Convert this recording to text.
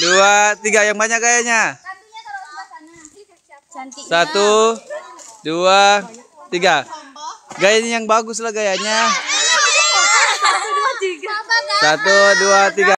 dua, tiga yang banyak kayaknya. Satu, dua, tiga. Gayanya yang bagus lah gayanya. Satu, dua, tiga.